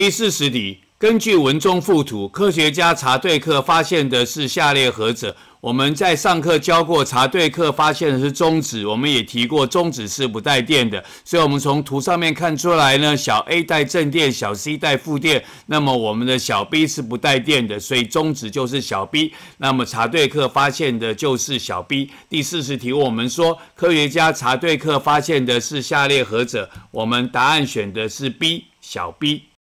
第四十题，根据文中附图，科学家查对课发现的是下列何者。我们在上课教过，查对课发现的是中指，我们也提过，中指是不带电的。所以我们从图上面看出来呢，小 A 带正电，小 C 带负电。那么我们的小 B 是不带电的，所以中指就是小 B。那么查对课发现的就是小 B。第四十题我们说，科学家查对课发现的是下列何者，我们答案选的是 B，小 B。